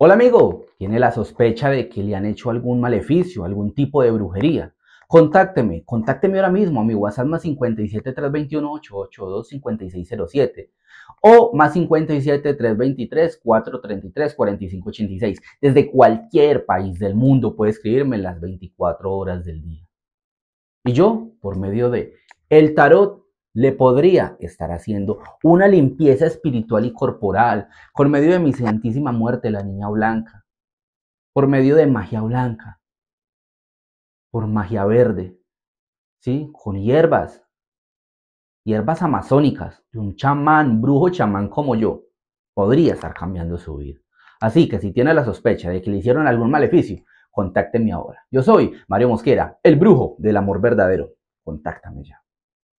Hola amigo, tiene la sospecha de que le han hecho algún maleficio, algún tipo de brujería. Contácteme, contácteme ahora mismo a mi WhatsApp más 57 321 882 5607 o más 57 323 433 4586. Desde cualquier país del mundo puede escribirme las 24 horas del día. Y yo, por medio de el tarot le podría estar haciendo una limpieza espiritual y corporal con medio de mi santísima muerte, la niña blanca, por medio de magia blanca, por magia verde, ¿sí? Con hierbas, hierbas amazónicas, de un chamán, brujo chamán como yo, podría estar cambiando su vida. Así que si tiene la sospecha de que le hicieron algún maleficio, contácteme ahora. Yo soy Mario Mosquera, el brujo del amor verdadero. Contáctame ya.